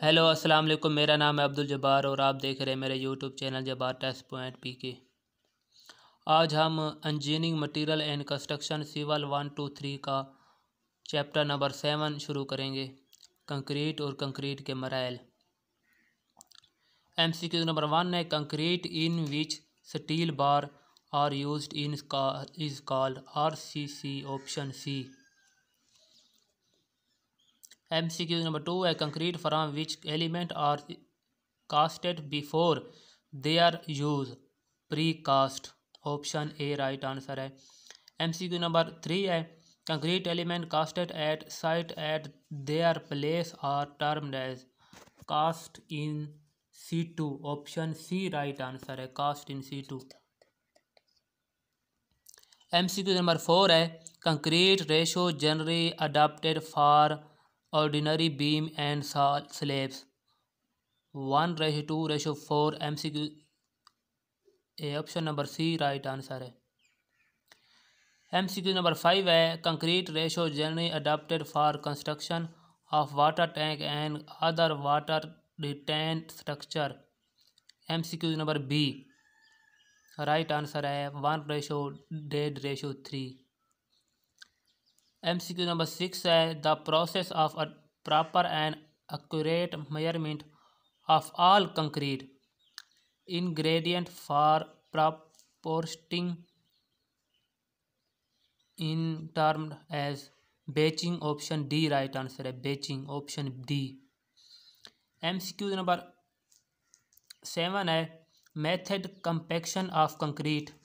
hello अस्सलाम वालेकुम मेरा नाम है अब्दुल जब्बार और आप देख रहे हैं मेरे YouTube channel Jabbar test point पी के आज हम engineering material and construction civil one two three का चैप्टर नंबर सेवन शुरू करेंगे कंक्रीट और कंक्रीट के मराइल M C Q number one है concrete in which steel bar are use in का is called R C C option C M C Q number two है concrete from which element are casted before they are use pre precast option A right answer है M C Q number three है concrete element casted at site at they are place are term as cast in situ option C right answer है cast in situ M C Q number four है concrete ratio generally adapted for ordinary beam and slabs one ratio two ratio four M C Q A option number C right answer है M C Q number five है concrete ratio generally adapted for construction of water tank and other water retain structure M C Q number B right answer है one ratio dead ratio three MCQ number six है the process of a proper and accurate measurement of all concrete ingredient for proportioning in term as batching option D right answer है batching option D M C Q number seven है method compaction of concrete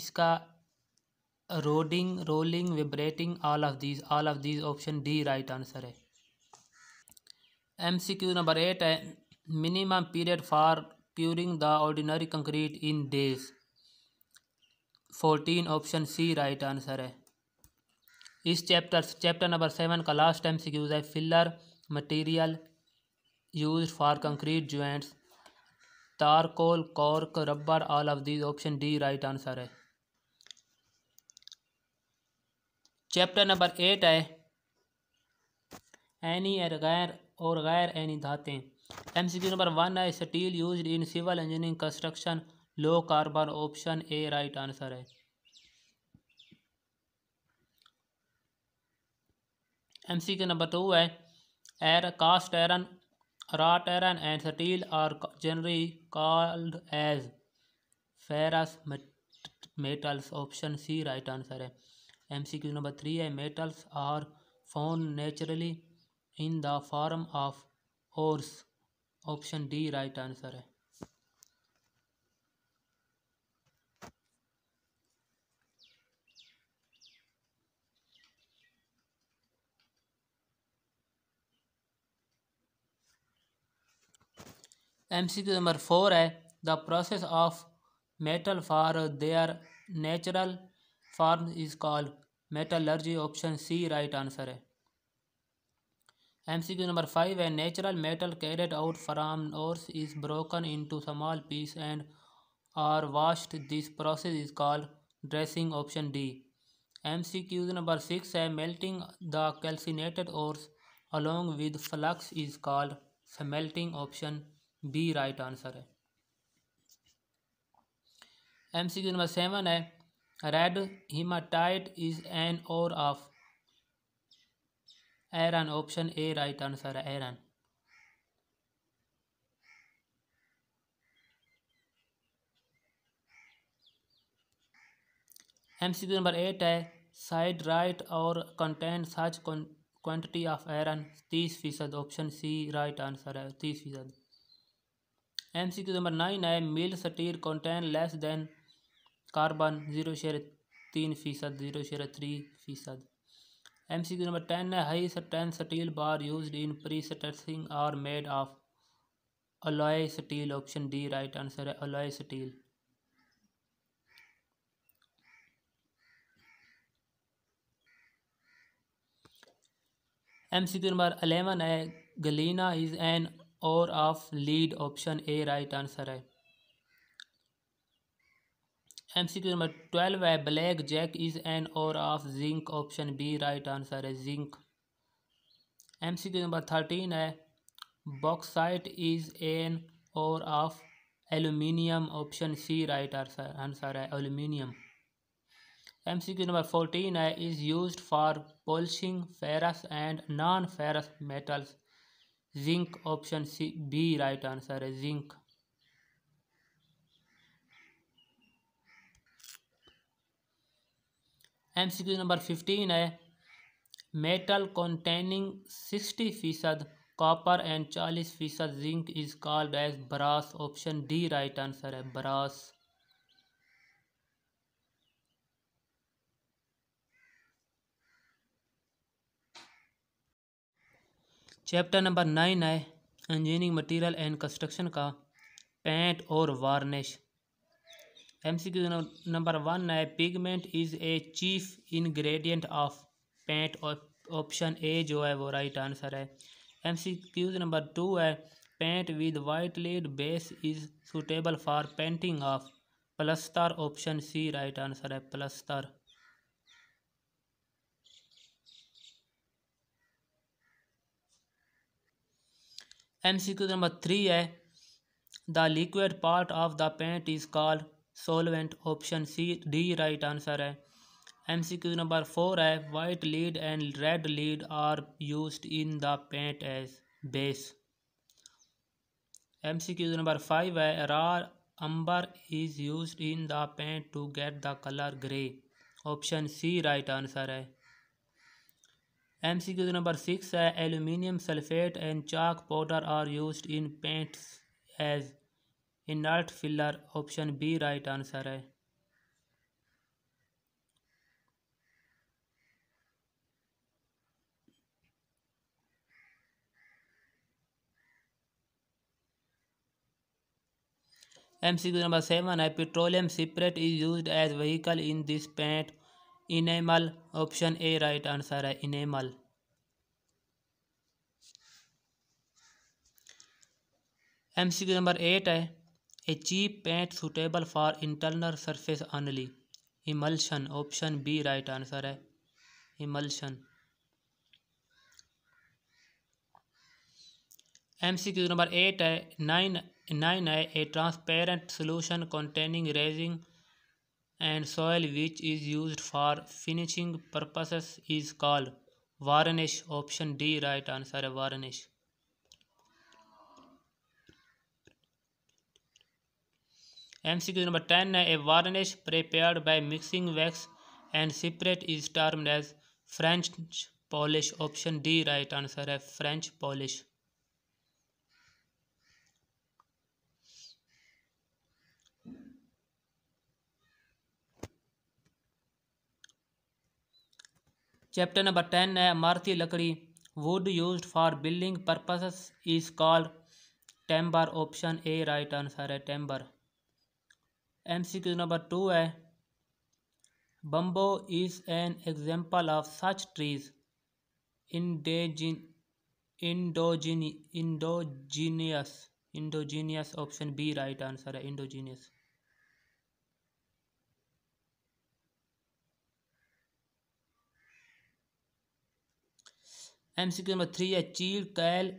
इसका rodding rolling vibrating all of these all of these option D right answer है M C Q number eight है minimum period for curing the ordinary concrete in days fourteen option C right answer है इस chapter chapter number seven का last M C Qs है filler material use for concrete joints तारकोल cork rubber all of these option D right answer है chapter number eight है any और गैर और गैर एनी धातें M C Q number one है steel use in civil engineering construction low carbon option A right answer है M C Q number two है एर cast iron wrought iron and steel are generally called as ferrous metals option C right answer है MCQ number three है metals are found naturally in the form of ores option D right answer है MCQ number four है the process of metal for their natural form is called metallurgy option C right answer है M C Q number five है natural metal carried out from ore is broken into small piece and are washed this process is called dressing option D M C Qs number six है melting the calcinated ores along with flux is called smelting option B right answer है M C Q number seven है red red hematite is an ore of iron option a right answer iron MCQ number eight है siderite ore contain such quantity of iron तीस फीसद option C right answer है तीस फीसद M C Q number nine है mild steel contain less than carbon zero शेर तीन फ़ीसद ज़ीरो शेर थ्री फ़ीसद M C Q number ten है high ten steel bar use in prestressing are made of alloy steel option D right answer है alloy steel M C Q number eleven है galena is an ore of lead option A right answer है M C Q number twelve है black jack is an ore of zinc option B right answer है zinc M C Q number thirteen है bauxite is an ore of aluminium option C right answer answer है aluminium M C Q number fourteen है is use for polishing ferrous and non ferrous metals zinc option C B right answer है zinc M C Q number fifteen है metal containing sixty फ़ीसद copper and चालीस फ़ीसद zinc is called as brass option D right answer है brass chapter number nine है engineering material and construction का paint और varnish MCQ number one है pigment is a chief ingredient of paint और option A जो है वो right answer है क्यूज नंबर टू है paint with white lead base is suitable for painting of plaster option C right answer है plaster M C Q number three है the liquid part of the paint is called solvent option C D right answer है M C Q number four है white lead and red lead are use in the paint as base M C Q number five है raw umber is use in the paint to get the colour grey option C right answer है M C Q number six है aluminium sulphate and chalk powder are use in paints as inert filler option B right answer है M C number seven है petroleum spirit is use as vehicle in this paint enamel option A right answer है enamel M C number eight है a cheap paint suitable for internal surface only emulsion option B right answer है emulsion M C Q number eight है nine nine है a transparent solution containing resin and soil which is use for finishing purposes is called varnish option D right answer है varnish M C Q number ten है a varnish prepared by mixing wax and spirit is term as French polish option D right answer है French polish chapter number ten है इमारती लकड़ी wood use for building purposes is called timber option A right answer है timber M C number two है bamboo is an example of such trees indigenous indigenous indigenous option B right answer है indigenous M C Q number three है chir kail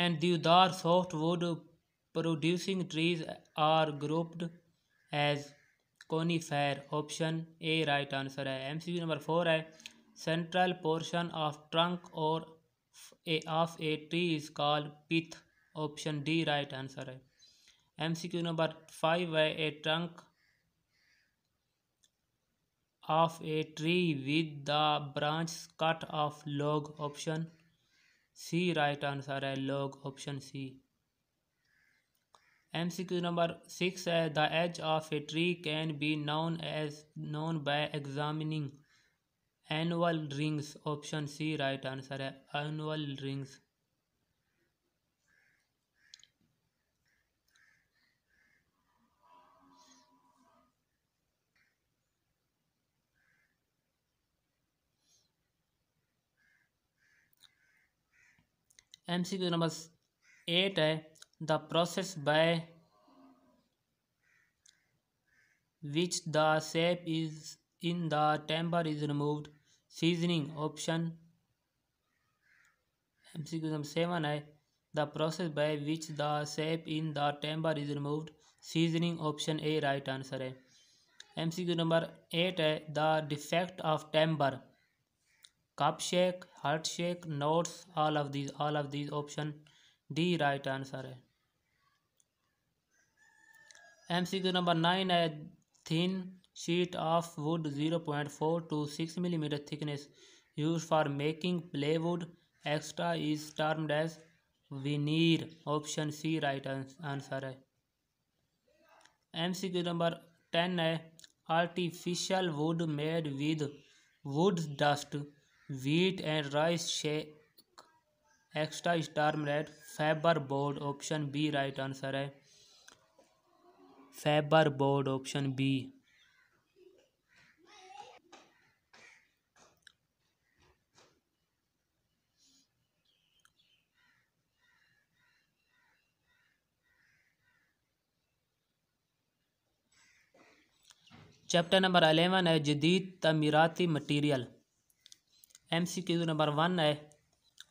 and deodar wood producing trees are grouped as conifer option a right answer है M C number four है central portion of trunk or of a tree is called pith option D right answer है M C Q number five है a trunk of a tree with the branch cut off log option C right answer है log option C M C Q number six है the age of a tree can be known as known by examining annual rings option C right answer है annual rings M C Q number eight है the process by which the sap is in the timber is removed seasoning option seven है the process by which the sap in the timber is removed seasoning option A right answer है M C Q number eight है the defect of timber cup shake heart shake knots all of these all of these option D right answer है M C Q number nine है thin sheet of wood zero point four two six millimetre thickness use for making plywood extra is termed as veneer option C right answer है M C Q number ten है artificial wood made with wood dust and rice shake extra extra star bread faber board option B right answer है fibre board option B chapter number eleven है जदीद तमीराती material M C Q number one है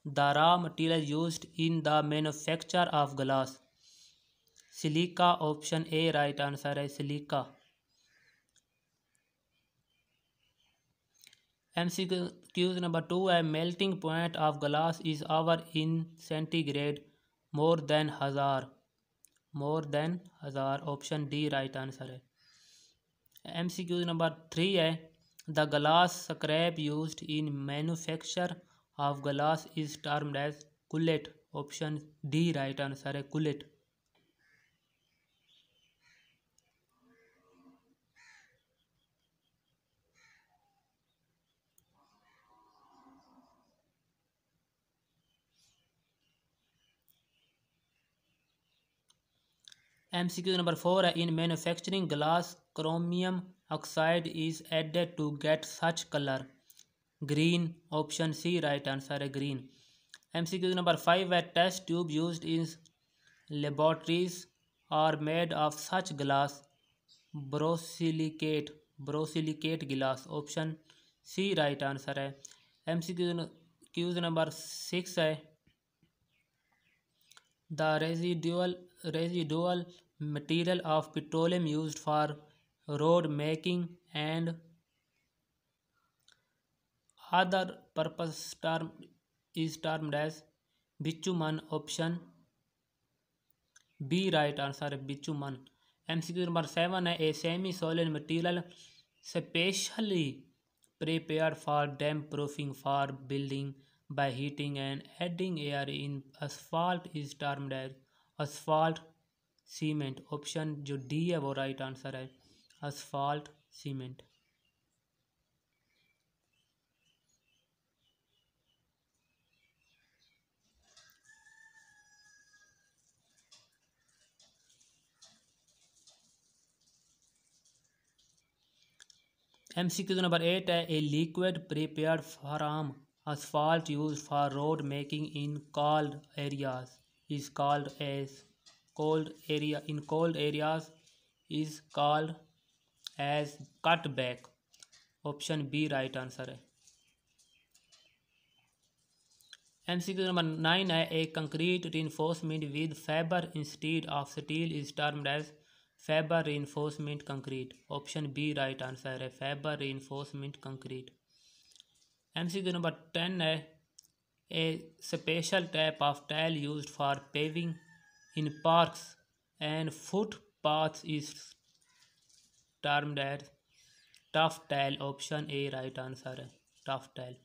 the raw material use in the manufacture of glass silica option A right answer है silica M C Qs number two है melting point of glass is our in centigrade more than हज़ार more than हज़ार option D right answer है M C Qs number three है the glass scrap use in manufacture of glass is termed as cullet option D right answer है कुलेट M C Q number four है in manufacturing glass chromium oxide is added to get such colour green option C right answer है green M C Q number five है test tube use in laboratories are made of such glass borosilicate borosilicate glass option C right answer है M C Q Qs number six है the residual residual material of petroleum used for road making and other purpose term is termed as bitumen option B right answer है bitumen MCQ number seven है a semi solid material specially prepare for damp proofing for building by heating and adding air in asphalt is termed as asphalt cement option जो D है वो right answer है asphalt cement M C Q number eight है a liquid for from asphalt use for road making in cold areas is called as cold area in cold areas is called as cut back option B right answer है M C Q number nine है a concrete reinforcement with fibre instead of steel is termed as fibre reinforcement concrete option B right answer है fibre reinforcement concrete M C Q number ten है a special type of tile used for paving in parks and footpaths is termed as tough tile option a right answer tough tile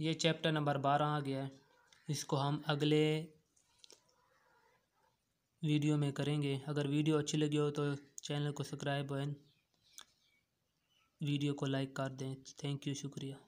ये chapter number बारह आ गया है इसको हम अगले video में करेंगे अगर वीडियो अच्छी लगी हो तो चैनल को सब्सक्राइब एंड वीडियो को लाइक कर दें थैंक यू शुक्रिया